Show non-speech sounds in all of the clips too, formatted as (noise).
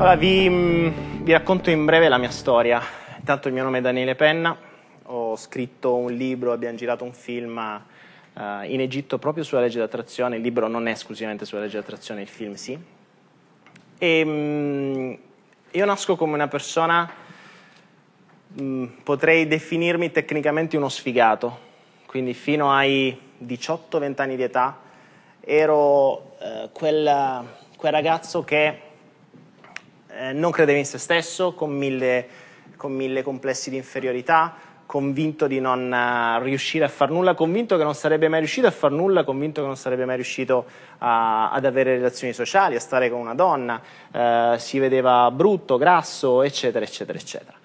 Allora, vi, mm, vi, racconto in breve la mia storia. Intanto il mio nome è Daniele Penna, ho scritto un libro, abbiamo girato un film uh, in Egitto proprio sulla legge d'attrazione, il libro non è esclusivamente sulla legge d'attrazione, il film sì. E, um, io nasco come una persona, um, potrei definirmi tecnicamente uno sfigato, quindi fino ai 18-20 anni di età ero uh, eh, quel, quel ragazzo che eh, non credeva in se stesso, con mille, con mille complessi di inferiorità, convinto di non eh, riuscire a far nulla, convinto che non sarebbe mai riuscito a far nulla, convinto che non sarebbe mai riuscito a, ad avere relazioni sociali, a stare con una donna, eh, si vedeva brutto, grasso, eccetera, eccetera, eccetera.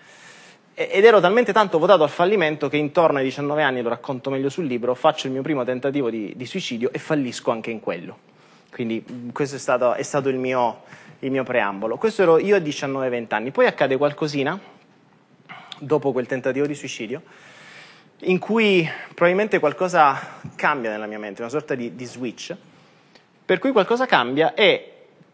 Ed ero talmente tanto votato al fallimento che intorno ai 19 anni, lo racconto meglio sul libro, faccio il mio primo tentativo di, di suicidio e fallisco anche in quello. Quindi mm, questo è stato, è stato il mio il mio preambolo. Questo ero io a 19-20 anni. Poi accade qualcosina, dopo quel tentativo di suicidio, in cui probabilmente qualcosa cambia nella mia mente, una sorta di, di switch, per cui qualcosa cambia e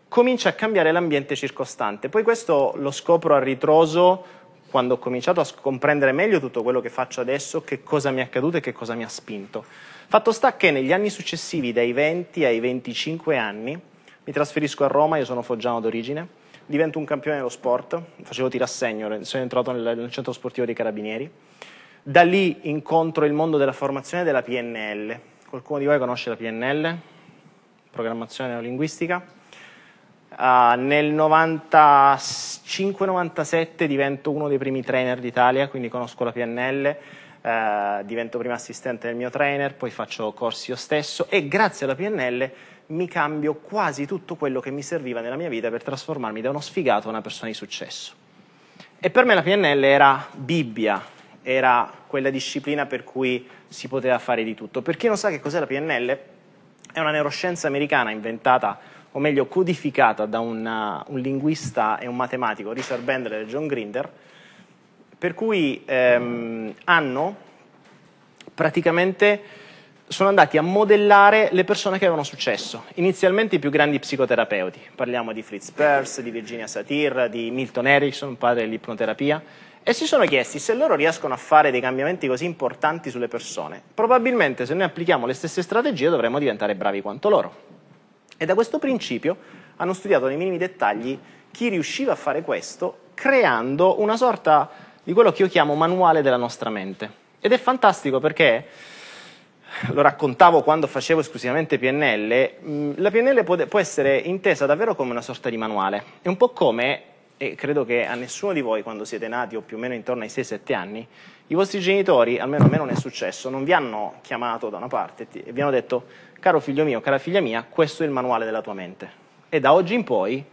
comincia a cambiare l'ambiente circostante. Poi questo lo scopro a ritroso quando ho cominciato a comprendere meglio tutto quello che faccio adesso, che cosa mi è accaduto e che cosa mi ha spinto. Fatto sta che negli anni successivi, dai 20 ai 25 anni, mi trasferisco a Roma, io sono foggiano d'origine, divento un campione dello sport, facevo tirassegno, sono entrato nel, nel centro sportivo dei Carabinieri. Da lì incontro il mondo della formazione della PNL. Qualcuno di voi conosce la PNL? Programmazione neolinguistica. Uh, ah, nel 95-97 divento uno dei primi trainer d'Italia, quindi conosco la PNL. Uh, eh, divento prima assistente del mio trainer, poi faccio corsi io stesso e grazie alla PNL mi cambio quasi tutto quello che mi serviva nella mia vita per trasformarmi da uno sfigato a una persona di successo. E per me la PNL era Bibbia, era quella disciplina per cui si poteva fare di tutto. Per chi non sa che cos'è la PNL, è una neuroscienza americana inventata, o meglio codificata da una, uh, un linguista e un matematico, Richard Bendler e John Grinder, per cui ehm, hanno praticamente sono andati a modellare le persone che avevano successo, inizialmente i più grandi psicoterapeuti, parliamo di Fritz Perls, di Virginia Satir, di Milton Erickson, padre dell'ipnoterapia, e si sono chiesti se loro riescono a fare dei cambiamenti così importanti sulle persone, probabilmente se noi applichiamo le stesse strategie dovremmo diventare bravi quanto loro. E da questo principio hanno studiato nei minimi dettagli chi riusciva a fare questo creando una sorta di quello che io chiamo manuale della nostra mente. Ed è fantastico perché lo raccontavo quando facevo esclusivamente PNL, mm, la PNL può, essere intesa davvero come una sorta di manuale. È un po' come, e credo che a nessuno di voi quando siete nati o più o meno intorno ai 6-7 anni, i vostri genitori, almeno a me non è successo, non vi hanno chiamato da una parte e vi hanno detto caro figlio mio, cara figlia mia, questo è il manuale della tua mente. E da oggi in poi,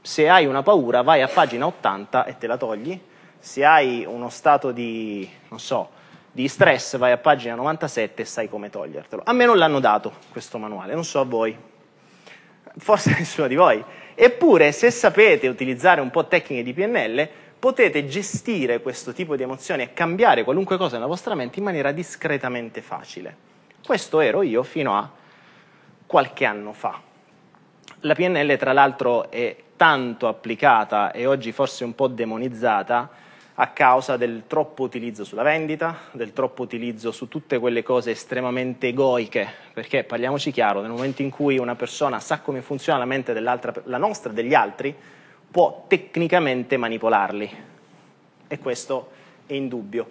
se hai una paura, vai a pagina 80 e te la togli. Se hai uno stato di, non so, di stress vai a pagina 97 e sai come togliertelo. A me non l'hanno dato questo manuale, non so a voi, forse (laughs) nessuno di voi. Eppure, se sapete utilizzare un po' tecniche di PNL, potete gestire questo tipo di emozioni e cambiare qualunque cosa nella vostra mente in maniera discretamente facile. Questo ero io fino a qualche anno fa. La PNL, tra l'altro, è tanto applicata e oggi forse un po' demonizzata a causa del troppo utilizzo sulla vendita, del troppo utilizzo su tutte quelle cose estremamente egoiche, perché parliamoci chiaro, nel momento in cui una persona sa come funziona la mente dell'altra, la nostra, degli altri, può tecnicamente manipolarli. E questo è indubbio.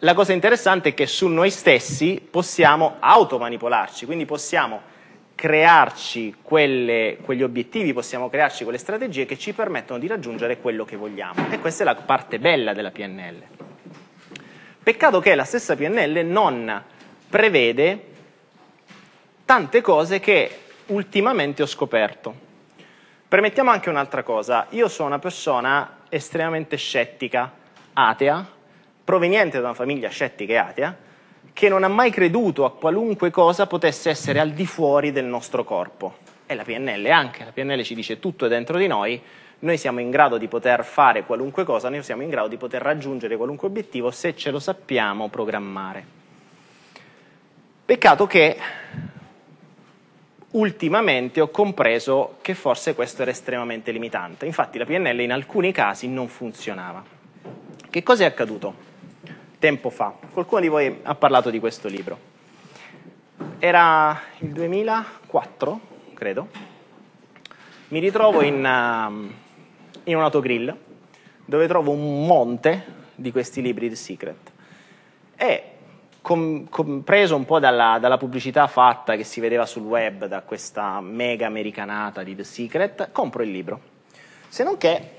La cosa interessante è che su noi stessi possiamo automanipolarci, quindi possiamo crearci quelle, quegli obiettivi, possiamo crearci quelle strategie che ci permettono di raggiungere quello che vogliamo. E questa è la parte bella della PNL. Peccato che la stessa PNL non prevede tante cose che ultimamente ho scoperto. Permettiamo anche un'altra cosa, io sono una persona estremamente scettica, atea, proveniente da una famiglia scettica e atea, che non ha mai creduto a qualunque cosa potesse essere al di fuori del nostro corpo. E la PNL anche, la PNL ci dice tutto è dentro di noi, noi siamo in grado di poter fare qualunque cosa, noi siamo in grado di poter raggiungere qualunque obiettivo se ce lo sappiamo programmare. Peccato che ultimamente ho compreso che forse questo era estremamente limitante, infatti la PNL in alcuni casi non funzionava. Che cosa è accaduto? tempo fa. Qualcuno di voi ha parlato di questo libro. Era il 2004, credo. Mi ritrovo in, uh, in un autogrill dove trovo un monte di questi libri The Secret. E com- compreso un po' dalla, dalla, pubblicità fatta che si vedeva sul web da questa mega americanata di The Secret, compro il libro. Se non che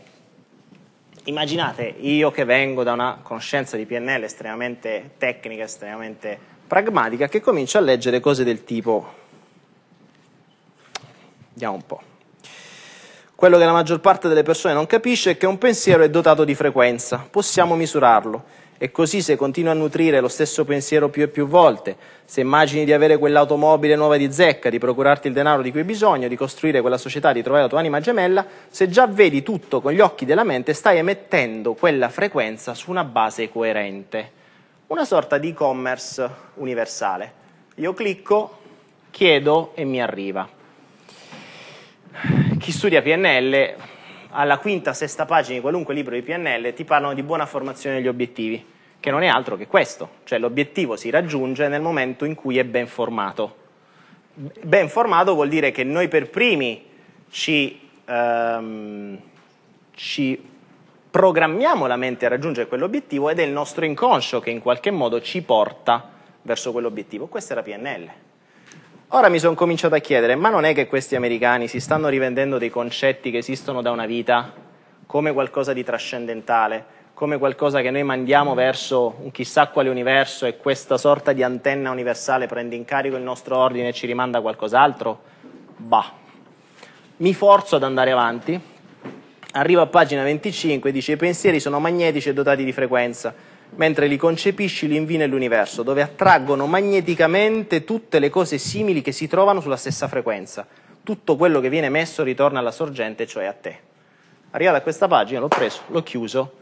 immaginate io che vengo da una conoscenza di PNL estremamente tecnica, estremamente pragmatica, che comincio a leggere cose del tipo, vediamo un po', quello che la maggior parte delle persone non capisce è che un pensiero è dotato di frequenza, possiamo misurarlo e così se continui a nutrire lo stesso pensiero più e più volte, se immagini di avere quell'automobile nuova di zecca, di procurarti il denaro di cui hai bisogno, di costruire quella società, di trovare la tua anima gemella, se già vedi tutto con gli occhi della mente, stai emettendo quella frequenza su una base coerente. Una sorta di e-commerce universale. Io clicco, chiedo e mi arriva. Chi studia PNL alla quinta, sesta pagina di qualunque libro di PNL ti parlano di buona formazione degli obiettivi, che non è altro che questo, cioè l'obiettivo si raggiunge nel momento in cui è ben formato. Ben formato vuol dire che noi per primi ci, ehm, ci programmiamo la mente a raggiungere quell'obiettivo ed è il nostro inconscio che in qualche modo ci porta verso quell'obiettivo. Questa è la PNL. Ora mi sono cominciato a chiedere, ma non è che questi americani si stanno rivendendo dei concetti che esistono da una vita come qualcosa di trascendentale, come qualcosa che noi mandiamo verso un chissà quale universo e questa sorta di antenna universale prende in carico il nostro ordine e ci rimanda a qualcos'altro? Bah. Mi forzo ad andare avanti. Arrivo a pagina 25 e dice i pensieri sono magnetici e dotati di frequenza mentre li concepisci li invii nell'universo, dove attraggono magneticamente tutte le cose simili che si trovano sulla stessa frequenza. Tutto quello che viene messo ritorna alla sorgente, cioè a te. Arrivato a questa pagina l'ho preso, l'ho chiuso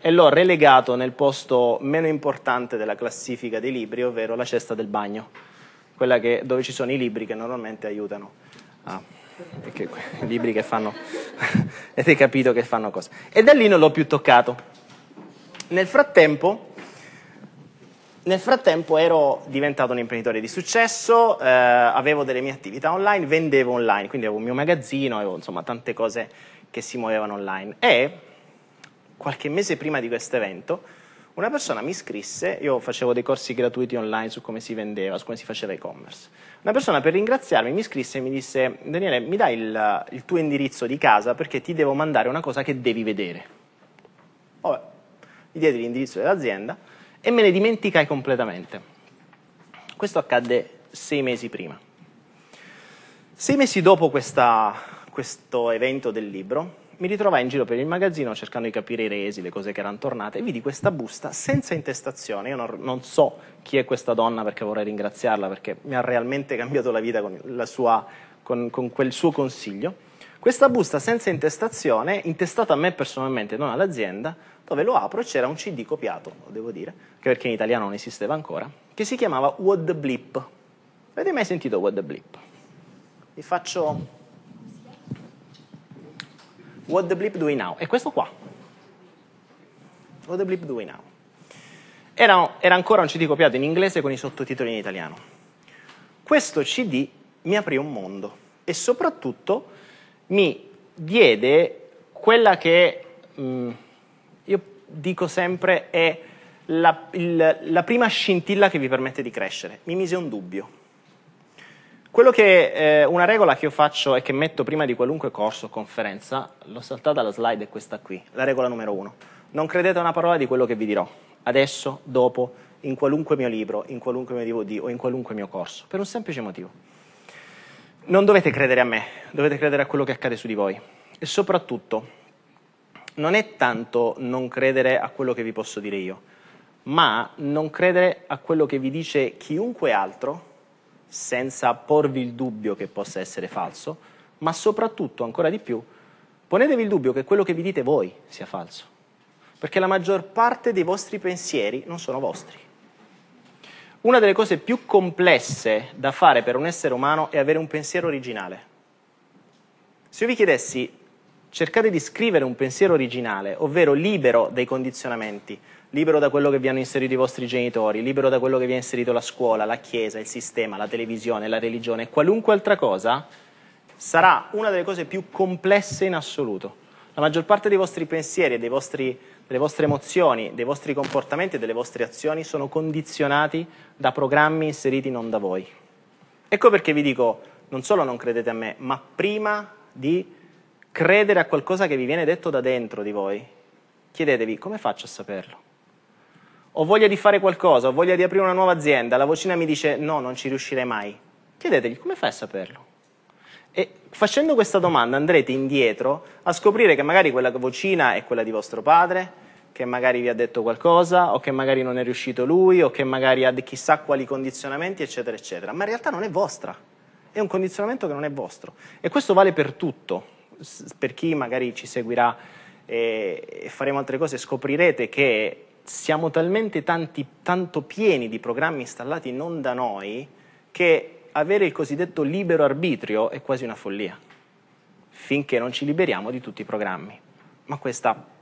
e l'ho relegato nel posto meno importante della classifica dei libri, ovvero la cesta del bagno, quella che, dove ci sono i libri che normalmente aiutano. Ah, perché, (laughs) libri che fanno... (laughs) avete capito che fanno cosa. E da lì non l'ho più toccato. Nel frattempo, nel frattempo ero diventato un imprenditore di successo, eh, avevo delle mie attività online, vendevo online, quindi avevo il mio magazzino, avevo insomma tante cose che si muovevano online. E qualche mese prima di questo evento una persona mi scrisse, io facevo dei corsi gratuiti online su come si vendeva, su come si faceva e-commerce. Una persona per ringraziarmi mi scrisse e mi disse, Daniele, mi dai il, il tuo indirizzo di casa perché ti devo mandare una cosa che devi vedere. Vabbè, gli diedi l'indirizzo dell'azienda e me ne dimenticai completamente. Questo accadde sei mesi prima. Sei mesi dopo questa, questo evento del libro, mi ritrovai in giro per il magazzino cercando di capire i resi, le cose che erano tornate, e vidi questa busta senza intestazione. Io non, non so chi è questa donna perché vorrei ringraziarla, perché mi ha realmente (laughs) cambiato la vita con, la sua, con, con quel suo consiglio. Questa busta senza intestazione, intestata a me personalmente, non all'azienda, dove lo apro c'era un CD copiato, lo devo dire, perché in italiano non esisteva ancora, che si chiamava What the Blip. Avete mai sentito What the Blip? Vi faccio What the Blip we Now. È questo qua. What the Blip we Now. Era, era, ancora un CD copiato in inglese con i sottotitoli in italiano. Questo CD mi aprì un mondo e soprattutto mi diede quella che mh, mm, io dico sempre è la, il, la, prima scintilla che vi permette di crescere. Mi mise un dubbio. Che, eh, una regola che io faccio e che metto prima di qualunque corso o conferenza, l'ho saltata la slide, è questa qui, la regola numero uno. Non credete a una parola di quello che vi dirò, adesso, dopo, in qualunque mio libro, in qualunque mio DVD o in qualunque mio corso, per un semplice motivo non dovete credere a me, dovete credere a quello che accade su di voi. E soprattutto, non è tanto non credere a quello che vi posso dire io, ma non credere a quello che vi dice chiunque altro, senza porvi il dubbio che possa essere falso, ma soprattutto, ancora di più, ponetevi il dubbio che quello che vi dite voi sia falso, perché la maggior parte dei vostri pensieri non sono vostri. Una delle cose più complesse da fare per un essere umano è avere un pensiero originale. Se io vi chiedessi cercate di scrivere un pensiero originale, ovvero libero dai condizionamenti, libero da quello che vi hanno inserito i vostri genitori, libero da quello che vi ha inserito la scuola, la chiesa, il sistema, la televisione, la religione, qualunque altra cosa, sarà una delle cose più complesse in assoluto. La maggior parte dei vostri pensieri, e delle vostre emozioni, dei vostri comportamenti e delle vostre azioni sono condizionati da programmi inseriti non da voi. Ecco perché vi dico, non solo non credete a me, ma prima di credere a qualcosa che vi viene detto da dentro di voi, chiedetevi come faccio a saperlo? Ho voglia di fare qualcosa, ho voglia di aprire una nuova azienda, la vocina mi dice no, non ci riuscirei mai. Chiedetegli come fai a saperlo? E facendo questa domanda andrete indietro a scoprire che magari quella vocina è quella di vostro padre, che magari vi ha detto qualcosa, o che magari non è riuscito lui, o che magari ha chissà quali condizionamenti, eccetera, eccetera. Ma in realtà non è vostra, è un condizionamento che non è vostro. E questo vale per tutto, per chi magari ci seguirà eh, e, faremo altre cose, scoprirete che siamo talmente tanti, tanto pieni di programmi installati non da noi che avere il cosiddetto libero arbitrio è quasi una follia, finché non ci liberiamo di tutti i programmi. Ma questa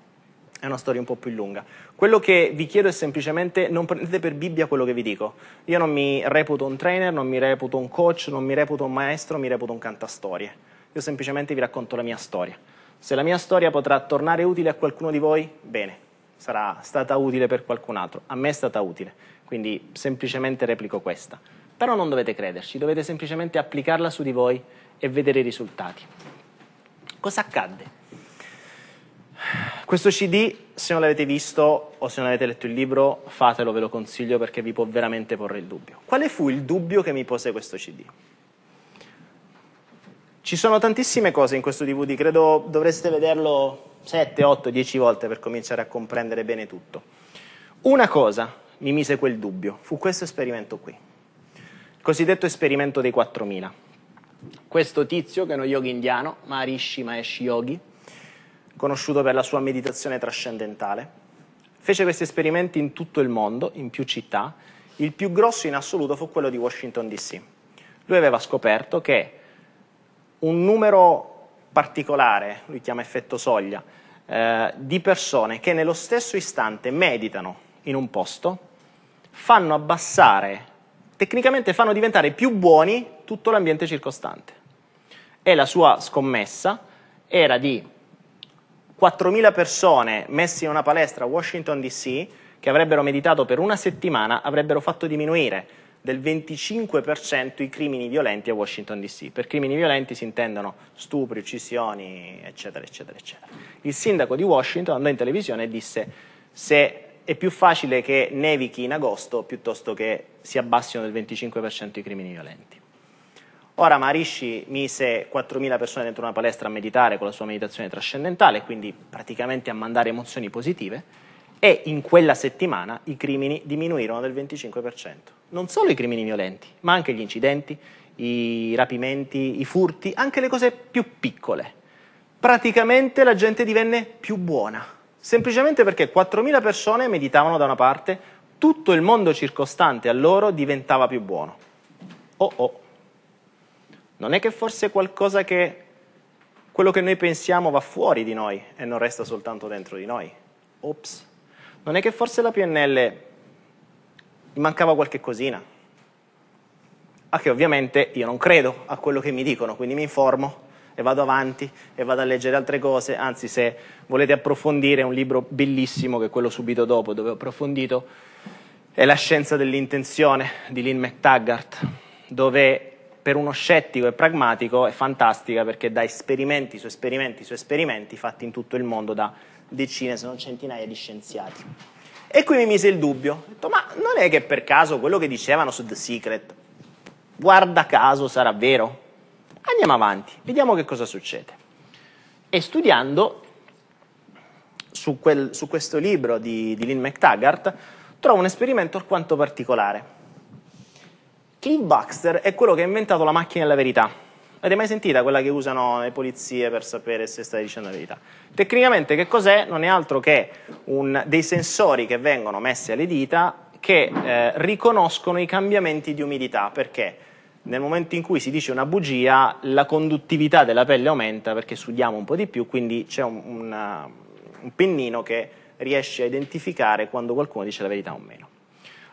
è una storia un po' più lunga. Quello che vi chiedo è semplicemente non prendete per Bibbia quello che vi dico. Io non mi reputo un trainer, non mi reputo un coach, non mi reputo un maestro, mi reputo un cantastorie. Io semplicemente vi racconto la mia storia. Se la mia storia potrà tornare utile a qualcuno di voi, bene, sarà stata utile per qualcun altro. A me è stata utile, quindi semplicemente replico questa. Però non dovete crederci, dovete semplicemente applicarla su di voi e vedere i risultati. Cosa accadde? Questo CD, se non l'avete visto o se non avete letto il libro, fatelo, ve lo consiglio perché vi può veramente porre il dubbio. Quale fu il dubbio che mi pose questo CD? Ci sono tantissime cose in questo DVD, credo dovreste vederlo 7, 8, 10 volte per cominciare a comprendere bene tutto. Una cosa mi mise quel dubbio, fu questo esperimento qui cosiddetto esperimento dei 4000. Questo tizio, che è uno yogi indiano, Maharishi Mahesh Yogi, conosciuto per la sua meditazione trascendentale, fece questi esperimenti in tutto il mondo, in più città. Il più grosso in assoluto fu quello di Washington DC. Lui aveva scoperto che un numero particolare, lui chiama effetto soglia, eh, di persone che nello stesso istante meditano in un posto, fanno abbassare tecnicamente fanno diventare più buoni tutto l'ambiente circostante. E la sua scommessa era di 4.000 persone messe in una palestra a Washington DC che avrebbero meditato per una settimana avrebbero fatto diminuire del 25% i crimini violenti a Washington DC. Per crimini violenti si intendono stupri, uccisioni, eccetera, eccetera, eccetera. Il sindaco di Washington andò in televisione e disse se è più facile che nevichi in agosto piuttosto che si abbassino del 25% i crimini violenti. Ora Marisci mise 4.000 persone dentro una palestra a meditare con la sua meditazione trascendentale, quindi praticamente a mandare emozioni positive, e in quella settimana i crimini diminuirono del 25%. Non solo i crimini violenti, ma anche gli incidenti, i rapimenti, i furti, anche le cose più piccole. Praticamente la gente divenne più buona semplicemente perché 4.000 persone meditavano da una parte, tutto il mondo circostante a loro diventava più buono. Oh oh, non è che forse qualcosa che quello che noi pensiamo va fuori di noi e non resta soltanto dentro di noi? Ops, non è che forse la PNL mancava qualche cosina? A che ovviamente io non credo a quello che mi dicono, quindi mi informo e vado avanti e vado a leggere altre cose, anzi se volete approfondire è un libro bellissimo che è quello subito dopo dove ho approfondito, è La scienza dell'intenzione di Lynn McTaggart, dove per uno scettico e pragmatico è fantastica perché dà esperimenti su esperimenti su esperimenti fatti in tutto il mondo da decine se non centinaia di scienziati. E qui mi mise il dubbio, ho detto ma non è che per caso quello che dicevano su The Secret, guarda caso sarà vero? Andiamo avanti, vediamo che cosa succede. E studiando su, quel, su questo libro di, di Lynn McTaggart, trovo un esperimento alquanto particolare. Cliff Baxter è quello che ha inventato la macchina della verità. Avete mai sentita quella che usano le polizie per sapere se stai dicendo la verità? Tecnicamente che cos'è? Non è altro che un, dei sensori che vengono messi alle dita che eh, riconoscono i cambiamenti di umidità. Perché? nel momento in cui si dice una bugia la conduttività della pelle aumenta perché sudiamo un po' di più, quindi c'è un, una, uh, un pennino che riesce a identificare quando qualcuno dice la verità o meno.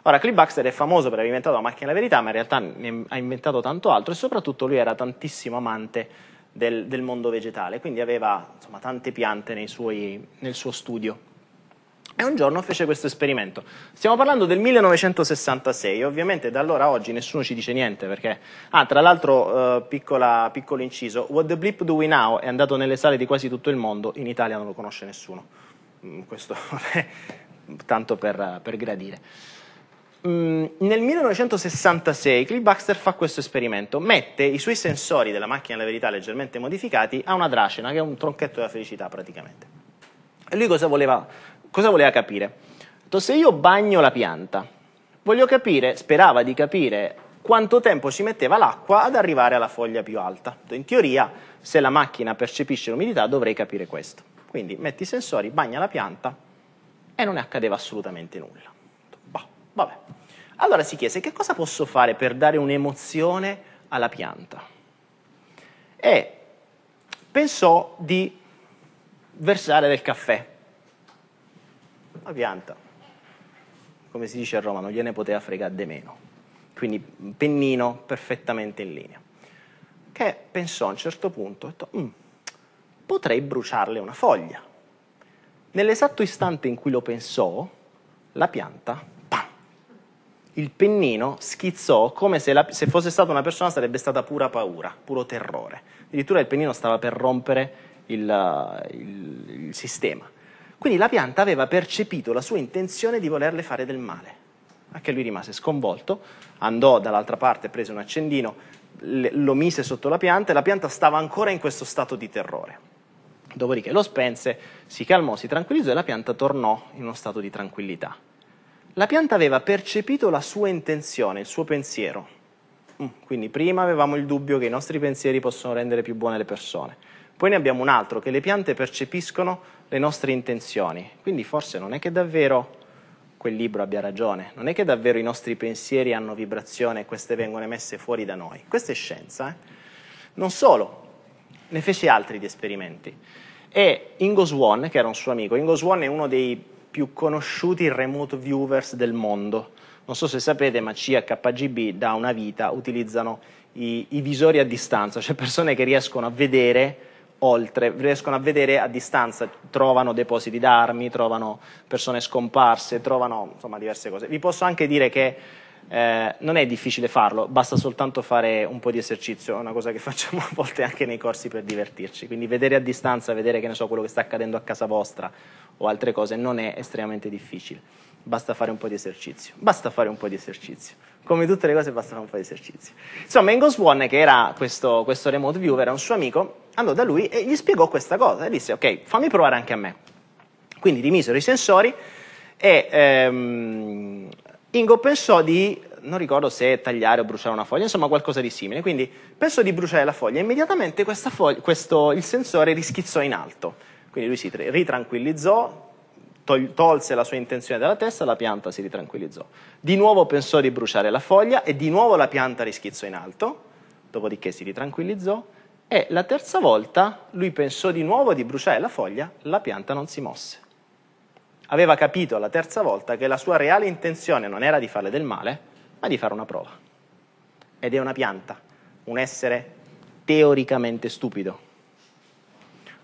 Ora, Cliff Baxter è famoso per aver inventato la macchina della verità, ma in realtà ne ha inventato tanto altro e soprattutto lui era tantissimo amante del, del mondo vegetale, quindi aveva insomma, tante piante suoi, nel suo studio. E un giorno fece questo esperimento. Stiamo parlando del 1966, ovviamente da allora a oggi nessuno ci dice niente perché... Ah, tra l'altro, eh, piccolo inciso, What the Blip Do We Now è andato nelle sale di quasi tutto il mondo, in Italia non lo conosce nessuno. Mm, questo (laughs) è tanto per, per gradire. Mm, nel 1966 Cliff Baxter fa questo esperimento, mette i suoi sensori della macchina della verità leggermente modificati a una dracena, che è un tronchetto della felicità praticamente. E lui cosa voleva cosa voleva capire? se io bagno la pianta, voglio capire, sperava di capire quanto tempo ci metteva l'acqua ad arrivare alla foglia più alta. In teoria, se la macchina percepisce l'umidità, dovrei capire questo. Quindi metti i sensori, bagna la pianta e non ne accadeva assolutamente nulla. Bah, vabbè. Allora si chiese che cosa posso fare per dare un'emozione alla pianta. E pensò di versare del caffè una pianta, come si dice a Roma, non gliene poteva fregare di meno. Quindi pennino perfettamente in linea. Che pensò a un certo punto, detto, mm, potrei bruciarle una foglia. Nell'esatto istante in cui lo pensò, la pianta, pam, il pennino schizzò come se, la, se fosse stata una persona sarebbe stata pura paura, puro terrore. Addirittura il pennino stava per rompere il, il, il sistema. Quindi la pianta aveva percepito la sua intenzione di volerle fare del male. Anche lui rimase sconvolto, andò dall'altra parte, prese un accendino, lo mise sotto la pianta e la pianta stava ancora in questo stato di terrore. Dopodiché lo spense, si calmò, si tranquillizzò e la pianta tornò in uno stato di tranquillità. La pianta aveva percepito la sua intenzione, il suo pensiero. Mm, quindi prima avevamo il dubbio che i nostri pensieri possono rendere più buone le persone. Poi ne abbiamo un altro, che le piante percepiscono le nostre intenzioni. Quindi forse non è che davvero quel libro abbia ragione, non è che davvero i nostri pensieri hanno vibrazione e queste vengono emesse fuori da noi. Questa è scienza. Eh? Non solo, ne fece altri di esperimenti. E Ingo Swan, che era un suo amico, Ingo Swan è uno dei più conosciuti remote viewers del mondo. Non so se sapete, ma CHGB da una vita utilizzano i, i visori a distanza, cioè persone che riescono a vedere oltre, riescono a vedere a distanza, trovano depositi d'armi, trovano persone scomparse, trovano insomma diverse cose. Vi posso anche dire che eh, non è difficile farlo, basta soltanto fare un po' di esercizio, è una cosa che (laughs) facciamo a volte anche nei corsi per divertirci, quindi vedere a distanza, vedere che ne so quello che sta accadendo a casa vostra o altre cose non è estremamente difficile basta fare un po' di esercizio, basta fare un po' di esercizio. Come tutte le cose basta fare un po' di esercizio. Insomma, Engels One, che era questo, questo remote viewer, era un suo amico, andò da lui e gli spiegò questa cosa e disse ok, fammi provare anche a me. Quindi rimisero i sensori e ehm, Ingo pensò di, non ricordo se tagliare o bruciare una foglia, insomma qualcosa di simile, quindi pensò di bruciare la foglia e immediatamente foglia, questo, il sensore rischizzò in alto. Quindi lui si ritranquillizzò, tol- tolse la sua intenzione dalla testa, la pianta si ritranquillizzò. Di nuovo pensò di bruciare la foglia e di nuovo la pianta rischizzò in alto, dopodiché si ritranquillizzò e la terza volta lui pensò di nuovo di bruciare la foglia, la pianta non si mosse. Aveva capito la terza volta che la sua reale intenzione non era di farle del male, ma di fare una prova. Ed è una pianta, un essere teoricamente stupido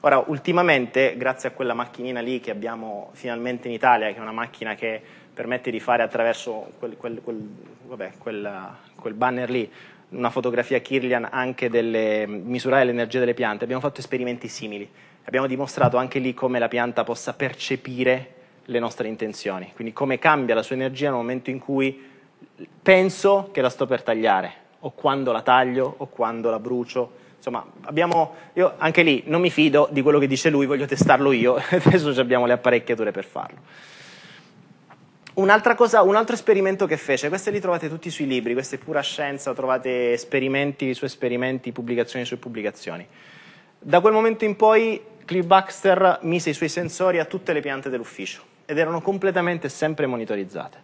Ora, ultimamente, grazie a quella macchinina lì che abbiamo finalmente in Italia, che è una macchina che permette di fare attraverso quel, quel, quel, vabbè, quel banner lì, una fotografia Kirlian anche delle, misurare l'energia delle piante, abbiamo fatto esperimenti simili. Abbiamo dimostrato anche lì come la pianta possa percepire le nostre intenzioni, quindi come cambia la sua energia nel momento in cui penso che la sto per tagliare, o quando la taglio, o quando la brucio, insomma, abbiamo, io anche lì non mi fido di quello che dice lui, voglio testarlo io, (laughs) adesso abbiamo le apparecchiature per farlo. Un'altra cosa, un altro esperimento che fece, queste li trovate tutti sui libri, questa è pura scienza, trovate esperimenti su esperimenti, pubblicazioni su pubblicazioni. Da quel momento in poi Cliff Baxter mise i suoi sensori a tutte le piante dell'ufficio ed erano completamente sempre monitorizzate.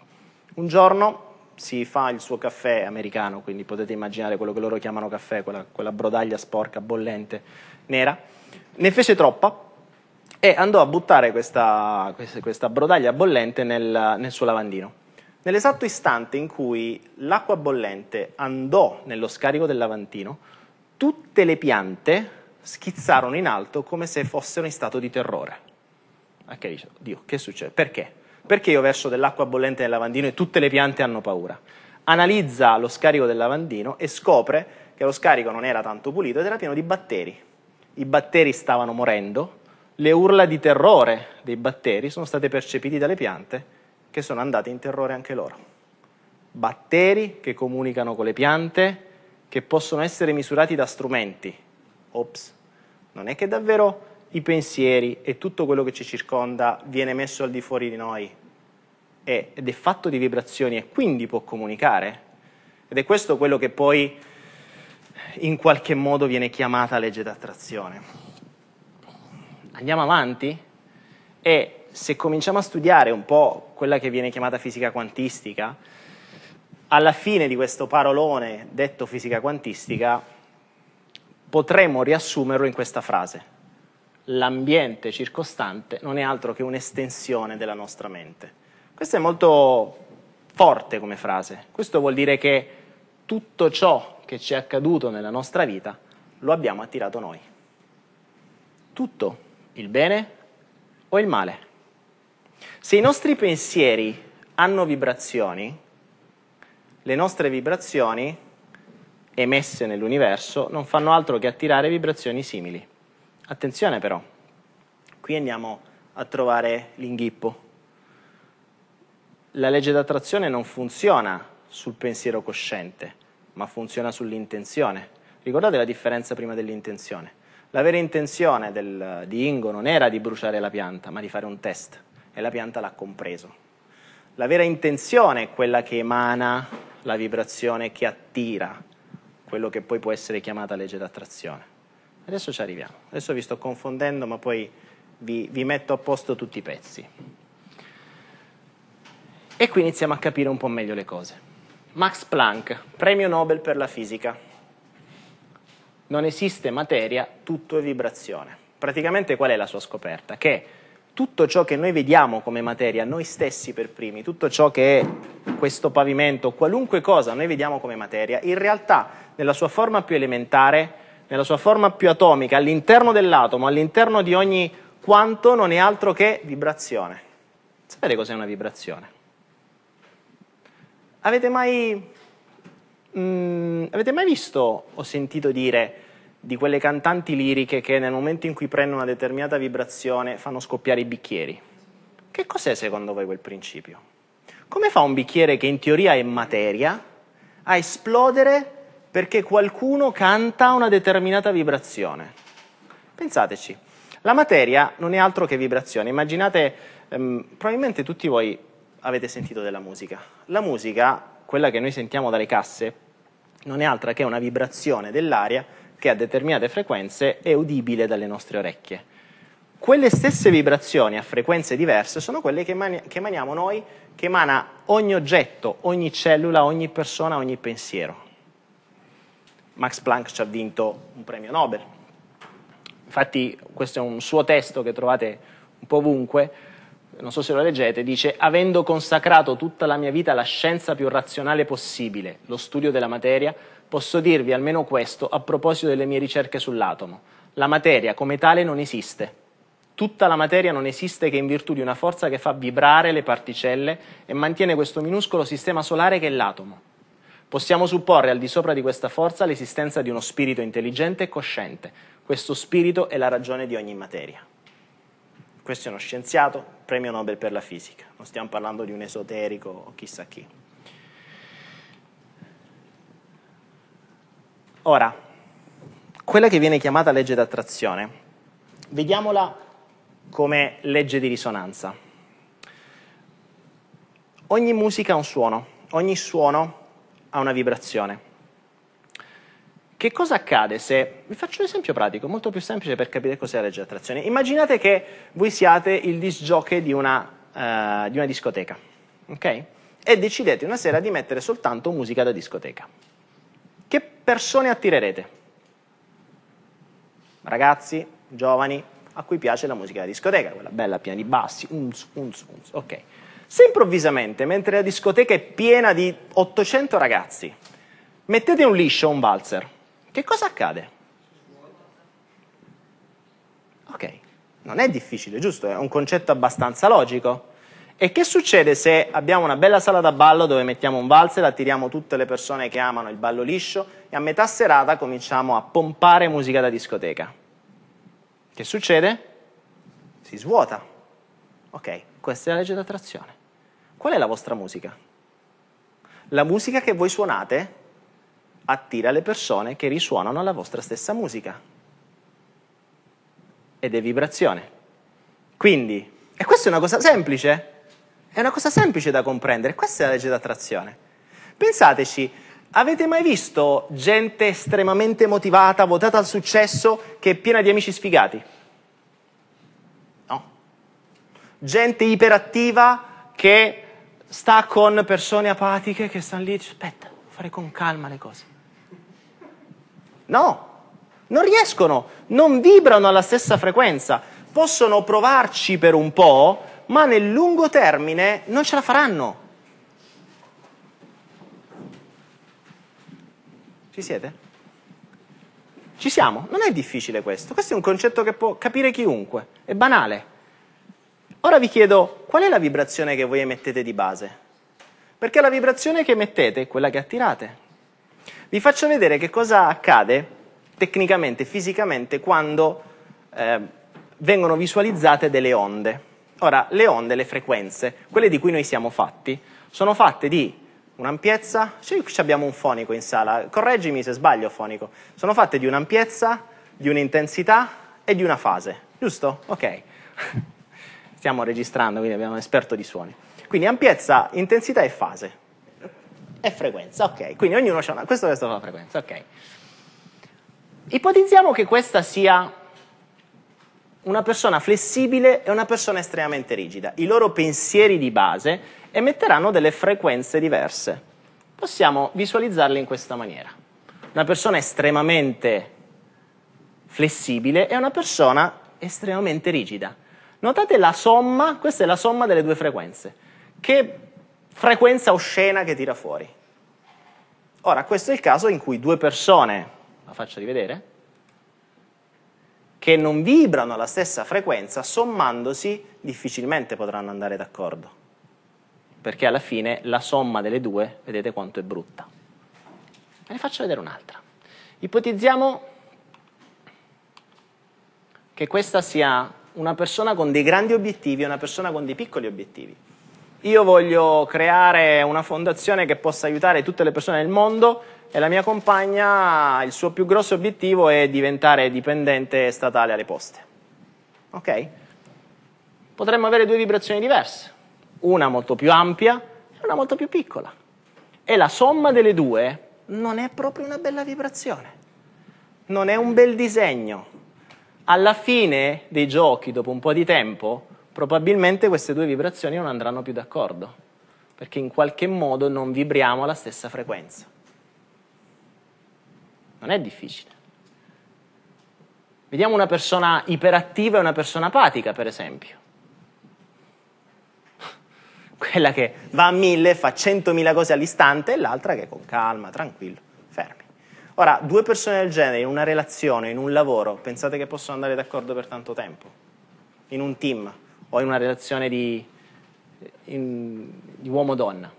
Un giorno si fa il suo caffè americano, quindi potete immaginare quello che loro chiamano caffè, quella, quella brodaglia sporca, bollente, nera. Ne fece troppa e andò a buttare questa, questa brodaglia bollente nel, nel suo lavandino. Nell'esatto istante in cui l'acqua bollente andò nello scarico del lavandino, tutte le piante schizzarono in alto come se fossero in stato di terrore. Ok, dice, Dio, che succede? Perché? Perché io verso dell'acqua bollente nel lavandino e tutte le piante hanno paura? Analizza lo scarico del lavandino e scopre che lo scarico non era tanto pulito ed era pieno di batteri. I batteri stavano morendo, le urla di terrore dei batteri sono state percepite dalle piante che sono andate in terrore anche loro. Batteri che comunicano con le piante, che possono essere misurati da strumenti. Ops, non è che davvero i pensieri e tutto quello che ci circonda viene messo al di fuori di noi ed è fatto di vibrazioni e quindi può comunicare. Ed è questo quello che poi in qualche modo viene chiamata legge d'attrazione. Andiamo avanti e se cominciamo a studiare un po' quella che viene chiamata fisica quantistica, alla fine di questo parolone detto fisica quantistica potremmo riassumerlo in questa frase l'ambiente circostante non è altro che un'estensione della nostra mente. Questa è molto forte come frase, questo vuol dire che tutto ciò che ci è accaduto nella nostra vita lo abbiamo attirato noi. Tutto, il bene o il male. Se i nostri pensieri hanno vibrazioni, le nostre vibrazioni emesse nell'universo non fanno altro che attirare vibrazioni simili. Attenzione però, qui andiamo a trovare l'inghippo. La legge d'attrazione non funziona sul pensiero cosciente, ma funziona sull'intenzione. Ricordate la differenza prima dell'intenzione. La vera intenzione del, di Ingo non era di bruciare la pianta, ma di fare un test e la pianta l'ha compreso. La vera intenzione è quella che emana la vibrazione che attira quello che poi può essere chiamata legge d'attrazione. Adesso ci arriviamo, adesso vi sto confondendo ma poi vi, vi metto a posto tutti i pezzi. E qui iniziamo a capire un po' meglio le cose. Max Planck, premio Nobel per la fisica. Non esiste materia, tutto è vibrazione. Praticamente qual è la sua scoperta? Che tutto ciò che noi vediamo come materia, noi stessi per primi, tutto ciò che è questo pavimento, qualunque cosa noi vediamo come materia, in realtà nella sua forma più elementare nella sua forma più atomica, all'interno dell'atomo, all'interno di ogni quanto, non è altro che vibrazione. Sapete cos'è una vibrazione? Avete mai, mh, mm, avete mai visto o sentito dire di quelle cantanti liriche che nel momento in cui prendono una determinata vibrazione fanno scoppiare i bicchieri? Che cos'è secondo voi quel principio? Come fa un bicchiere che in teoria è materia a esplodere perché qualcuno canta una determinata vibrazione. Pensateci, la materia non è altro che vibrazione. Immaginate, ehm, probabilmente tutti voi avete sentito della musica. La musica, quella che noi sentiamo dalle casse, non è altro che una vibrazione dell'aria che a determinate frequenze è udibile dalle nostre orecchie. Quelle stesse vibrazioni a frequenze diverse sono quelle che, emani- che emaniamo noi, che emana ogni oggetto, ogni cellula, ogni persona, ogni pensiero. Max Planck ci ha vinto un premio Nobel. Infatti questo è un suo testo che trovate un po' ovunque, non so se lo leggete, dice avendo consacrato tutta la mia vita alla scienza più razionale possibile, lo studio della materia, posso dirvi almeno questo a proposito delle mie ricerche sull'atomo. La materia come tale non esiste. Tutta la materia non esiste che in virtù di una forza che fa vibrare le particelle e mantiene questo minuscolo sistema solare che è l'atomo. Possiamo supporre al di sopra di questa forza l'esistenza di uno spirito intelligente e cosciente. Questo spirito è la ragione di ogni materia. Questo è uno scienziato, premio Nobel per la fisica. Non stiamo parlando di un esoterico o chissà chi. Ora, quella che viene chiamata legge d'attrazione, vediamola come legge di risonanza. Ogni musica ha un suono, ogni suono a una vibrazione. Che cosa accade se, vi faccio un esempio pratico, molto più semplice per capire cos'è la legge di Immaginate che voi siate il disgioche di, una, uh, di una discoteca, ok? E decidete una sera di mettere soltanto musica da discoteca. Che persone attirerete? Ragazzi, giovani, a cui piace la musica da discoteca, quella bella piena di bassi, uns, uns, unz, ok. Se improvvisamente, mentre la discoteca è piena di 800 ragazzi, mettete un liscio o un valzer, che cosa accade? Ok, non è difficile, giusto? È un concetto abbastanza logico. E che succede se abbiamo una bella sala da ballo dove mettiamo un valzer, attiriamo tutte le persone che amano il ballo liscio e a metà serata cominciamo a pompare musica da discoteca? Che succede? Si svuota. Ok, questa è la legge d'attrazione. Qual è la vostra musica? La musica che voi suonate attira le persone che risuonano la vostra stessa musica. Ed è vibrazione. Quindi, e questa è una cosa semplice, è una cosa semplice da comprendere, questa è la legge d'attrazione. Pensateci, avete mai visto gente estremamente motivata, votata al successo, che è piena di amici sfigati? No. Gente iperattiva che sta con persone apatiche che stanno lì, aspetta, fare con calma le cose. No, non riescono, non vibrano alla stessa frequenza. Possono provarci per un po', ma nel lungo termine non ce la faranno. Ci siete? Ci siamo? Non è difficile questo. Questo è un concetto che può capire chiunque. È banale. Ora vi chiedo, qual è la vibrazione che voi emettete di base? Perché la vibrazione che emettete è quella che attirate. Vi faccio vedere che cosa accade tecnicamente, fisicamente, quando eh, vengono visualizzate delle onde. Ora, le onde, le frequenze, quelle di cui noi siamo fatti, sono fatte di un'ampiezza, cioè, abbiamo un fonico in sala, correggimi se sbaglio fonico, sono fatte di un'ampiezza, di un'intensità e di una fase, giusto? Ok. (laughs) stiamo registrando, quindi abbiamo un esperto di suoni. Quindi ampiezza, intensità e fase. E frequenza, ok. Quindi ognuno ha una... Questo, questo la frequenza, ok. Ipotizziamo che questa sia una persona flessibile e una persona estremamente rigida. I loro pensieri di base emetteranno delle frequenze diverse. Possiamo visualizzarle in questa maniera. Una persona estremamente flessibile e una persona estremamente rigida. Notate la somma, questa è la somma delle due frequenze. Che frequenza oscena che tira fuori. Ora, questo è il caso in cui due persone, la faccio rivedere, che non vibrano alla stessa frequenza, sommandosi difficilmente potranno andare d'accordo, perché alla fine la somma delle due, vedete quanto è brutta. Ve ne faccio vedere un'altra. Ipotizziamo che questa sia una persona con dei grandi obiettivi e una persona con dei piccoli obiettivi. Io voglio creare una fondazione che possa aiutare tutte le persone del mondo e la mia compagna, il suo più grosso obiettivo è diventare dipendente statale alle poste. Ok? Potremmo avere due vibrazioni diverse, una molto più ampia e una molto più piccola. E la somma delle due non è proprio una bella vibrazione, non è un bel disegno, alla fine dei giochi, dopo un po' di tempo, probabilmente queste due vibrazioni non andranno più d'accordo, perché in qualche modo non vibriamo alla stessa frequenza. Non è difficile. Vediamo una persona iperattiva e una persona apatica, per esempio. (laughs) Quella che va a mille, fa centomila cose all'istante, e l'altra che con calma, tranquillo, fermi. Ora, due persone del genere in una relazione, in un lavoro, pensate che possono andare d'accordo per tanto tempo? In un team o in una relazione di, in, di uomo-donna?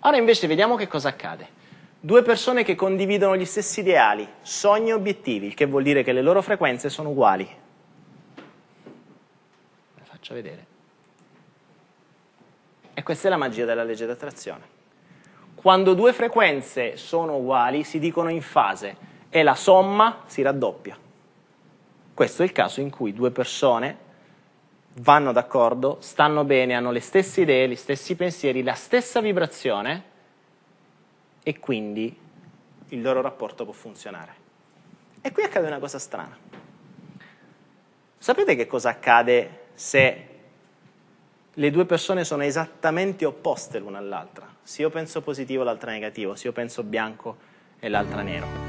Ora invece vediamo che cosa accade. Due persone che condividono gli stessi ideali, sogni e obiettivi, il che vuol dire che le loro frequenze sono uguali. La faccio vedere. E questa è la magia della legge d'attrazione. Quando due frequenze sono uguali si dicono in fase e la somma si raddoppia. Questo è il caso in cui due persone vanno d'accordo, stanno bene, hanno le stesse idee, gli stessi pensieri, la stessa vibrazione e quindi il loro rapporto può funzionare. E qui accade una cosa strana. Sapete che cosa accade se le due persone sono esattamente opposte l'una all'altra. Se io penso positivo, l'altra negativo, se io penso bianco e l'altra nero.